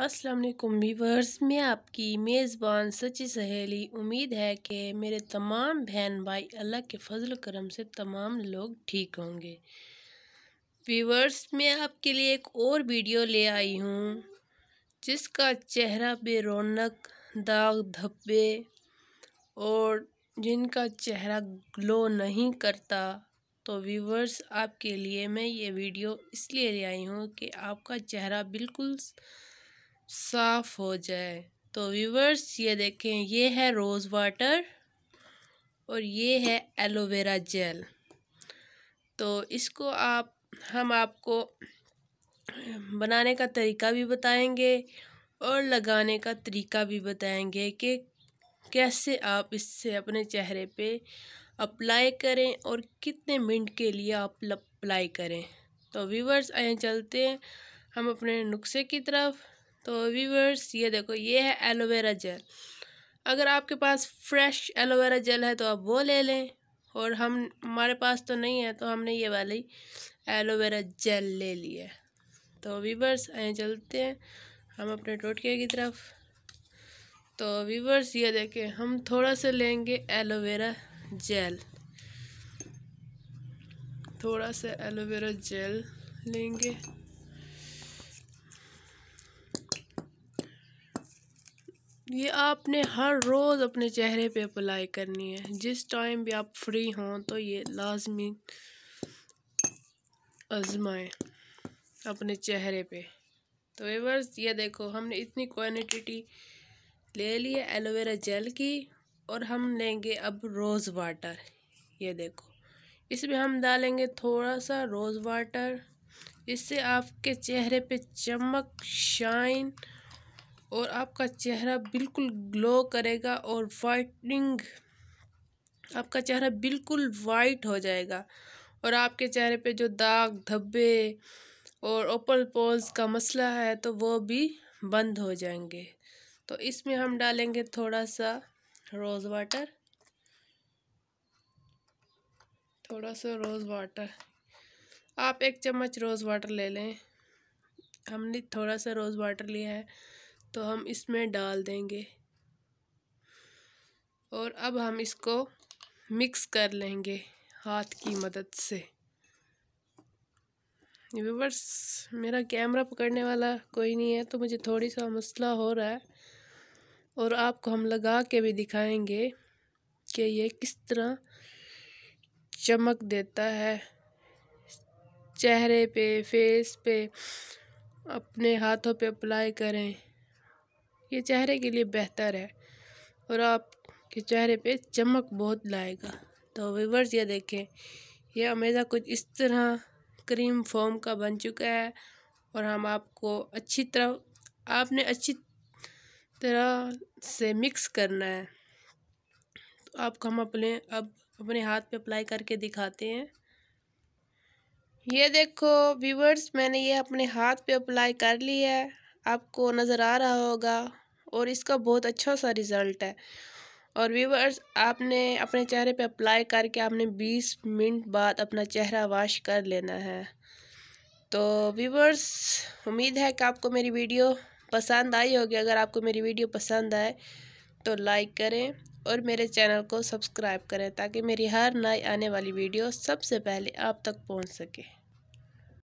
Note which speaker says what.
Speaker 1: अस्सलाम वालेकुम वीवर्स मैं आपकी मेज़बान सच्ची सहेली उम्मीद है कि मेरे तमाम बहन भाई अल्लाह के फजल करम से तमाम लोग ठीक होंगे वीवर्स मैं आपके लिए एक और वीडियो ले आई हूँ जिसका चेहरा बेरोनक दाग धब्बे और जिनका चेहरा ग्लो नहीं करता तो वीवर्स आपके लिए मैं ये वीडियो इसलिए ले आई हूँ कि आपका चेहरा बिल्कुल साफ़ हो जाए तो व्यूवर्स ये देखें ये है रोज़ वाटर और ये है एलोवेरा जेल तो इसको आप हम आपको बनाने का तरीका भी बताएंगे और लगाने का तरीका भी बताएंगे कि कैसे आप इससे अपने चेहरे पे अप्लाई करें और कितने मिनट के लिए आप अप्लाई करें तो व्यूवर्स आए चलते हैं हम अपने नुस्खे की तरफ तो व्यूवर्स ये देखो ये है एलोवेरा जेल अगर आपके पास फ्रेश एलोवेरा जेल है तो आप वो ले लें और हम हमारे पास तो नहीं है तो हमने ये वाली एलोवेरा जेल ले लिया तो वीवर्स आए चलते हैं हम अपने टोटके की तरफ तो वीवर्स ये देखें हम थोड़ा सा लेंगे एलोवेरा जेल थोड़ा सा एलोवेरा जेल लेंगे ये आपने हर रोज़ अपने चेहरे पे अप्लाई करनी है जिस टाइम भी आप फ्री हों तो ये लाजमी आजमाएं अपने चेहरे पे तो वेवर्स ये देखो हमने इतनी क्वान्टिटी ले ली है एलोवेरा जेल की और हम लेंगे अब रोज़ वाटर ये देखो इसमें हम डालेंगे थोड़ा सा रोज़ वाटर इससे आपके चेहरे पे चमक शाइन और आपका चेहरा बिल्कुल ग्लो करेगा और वाइटनिंग आपका चेहरा बिल्कुल वाइट हो जाएगा और आपके चेहरे पे जो दाग धब्बे और ओपल पोल्स का मसला है तो वो भी बंद हो जाएंगे तो इसमें हम डालेंगे थोड़ा सा रोज़ वाटर थोड़ा सा रोज़ वाटर आप एक चम्मच रोज़ वाटर ले लें हमने थोड़ा सा रोज़ वाटर लिया है तो हम इसमें डाल देंगे और अब हम इसको मिक्स कर लेंगे हाथ की मदद से व्यूवर्स मेरा कैमरा पकड़ने वाला कोई नहीं है तो मुझे थोड़ी सा मसला हो रहा है और आपको हम लगा के भी दिखाएंगे कि ये किस तरह चमक देता है चेहरे पे फेस पे अपने हाथों पे अप्लाई करें ये चेहरे के लिए बेहतर है और आपके चेहरे पे चमक बहुत लाएगा तो वीवर्स ये देखें यह अमेज़ा कुछ इस तरह क्रीम फॉर्म का बन चुका है और हम आपको अच्छी तरह आपने अच्छी तरह से मिक्स करना है तो आपको हम अपने अब अपने हाथ पे अप्लाई करके दिखाते हैं ये देखो व्यूवर्स मैंने ये अपने हाथ पे अप्लाई कर ली है आपको नज़र आ रहा होगा और इसका बहुत अच्छा सा रिज़ल्ट है और व्यूवर्स आपने अपने चेहरे पे अप्लाई करके आपने 20 मिनट बाद अपना चेहरा वॉश कर लेना है तो व्यूवर्स उम्मीद है कि आपको मेरी वीडियो पसंद आई होगी अगर आपको मेरी वीडियो पसंद आए तो लाइक करें और मेरे चैनल को सब्सक्राइब करें ताकि मेरी हर नई आने वाली वीडियो सबसे पहले आप तक पहुंच सके